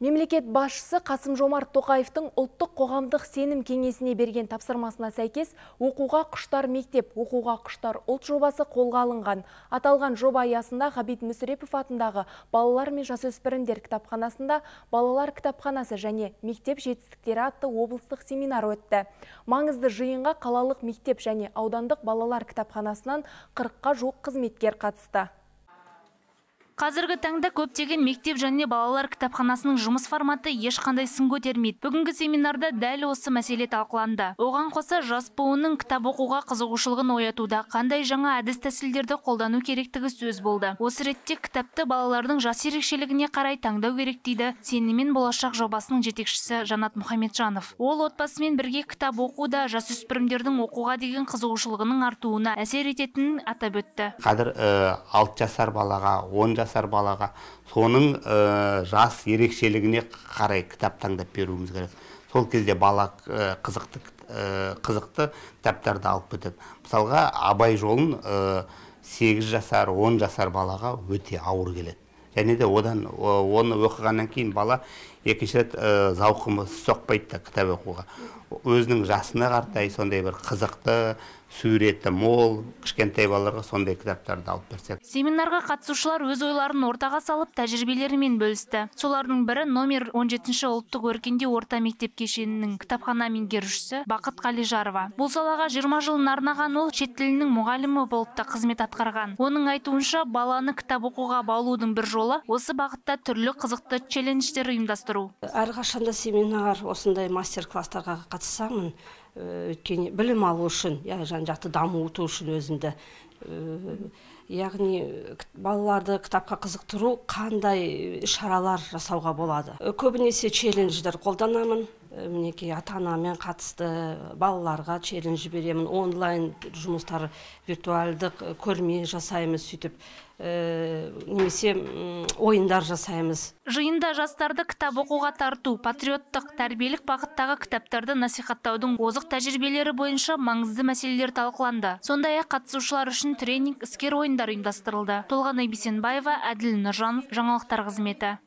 Мемлекет басшысы Қасым Жомарт Тоқаевтың ұлттық қоғамдық сенім кеңесіне берген тапсырмасына сәйкес оқуға құштар мектеп, оқуға құштар ұлт жобасы қолға алынған. Аталған жоба аясында Ғабит Мүсірепов атындағы балалар мен жасөспірімдер кітапханасында балалар кітапханасы және мектеп жетістіктері атты облыстық семинар өтті. Маңызды жиынға қалалық мектеп және аудандық балалар кітапханасынан 40-қа жуық қызметкер қатысты қазіргі таңда көптеген мектеп және балалар кітапханасының жұмыс форматы ешқандай сын көтермейді бүгінгі семинарда дәл осы мәселе талқыланды оған қоса жас буынның кітап оқуға қызығушылығын оятуда қандай жаңа әдіс тәсілдерді қолдану керектігі сөз болды осы ретте кітапты балалардың жас ерекшелігіне қарай таңдау керек дейді сенімен болашақ жобасының жетекшісі жанат мұхамеджанов ол отбасымен бірге кітап оқу да жасөспірімдердің оқуға деген қызығушылығының артуына әсер ететінін атап өтті қазір 6 э, жасар балаға он жас жасар балаға соның ә, жас ерекшелігіне қарай кітап таңдап беруіміз керек сол кезде бала э, қызықты э, қызықты кітаптарды алып кетеді мысалға абай жолын сегіз жасар он жасар балаға өте ауыр келеді және де одан оны оқығаннан кейін бала екінші рет зауқымыз соқпайды да кітап оқуға өзінің жасына қартай сондай бір қызықты суреті мол кішкентай балаларға сондай кітаптарды алып берсек семинарға қатысушылар өз ойларын ортаға салып тәжірибелерімен бөлісті солардың бірі номер 17 жетінші ұлттық өркендеу орта мектеп кешенінің кітапхана меңгерушісі бақыт қалижарова бұл салаға 20 жылын арнаған ол шет тілінің мұғалімі болып та қызмет атқарған оның айтуынша баланы кітап оқуға баулудың бір жолы осы бағытта түрлі қызықты челлендждер ұйымдастыру бару семинар осындай мастер класстарға қатысамын э, өйткені білім алу үшін жан жақты дамыту үшін өзімді э, яғни балаларды кітапқа қызықтыру қандай шаралар жасауға болады э, көбінесе челлендждер қолданамын Э, мінекей ата анамен қатысты э, балаларға челлендж беремін онлайн жұмыстар виртуалдық э, көрме жасаймыз сөйтіп Ә, немесе ойындар жасаймыз жиында жастарды кітап оқуға тарту патриоттық тәрбиелік бағыттағы кітаптарды насихаттаудың озық тәжірибелері бойынша маңызды мәселелер талқыланды сондай ақ қатысушылар үшін тренинг іскер ойындар ұйымдастырылды толғанай бейсенбаева әділ нұржанов жаңалықтар қызметі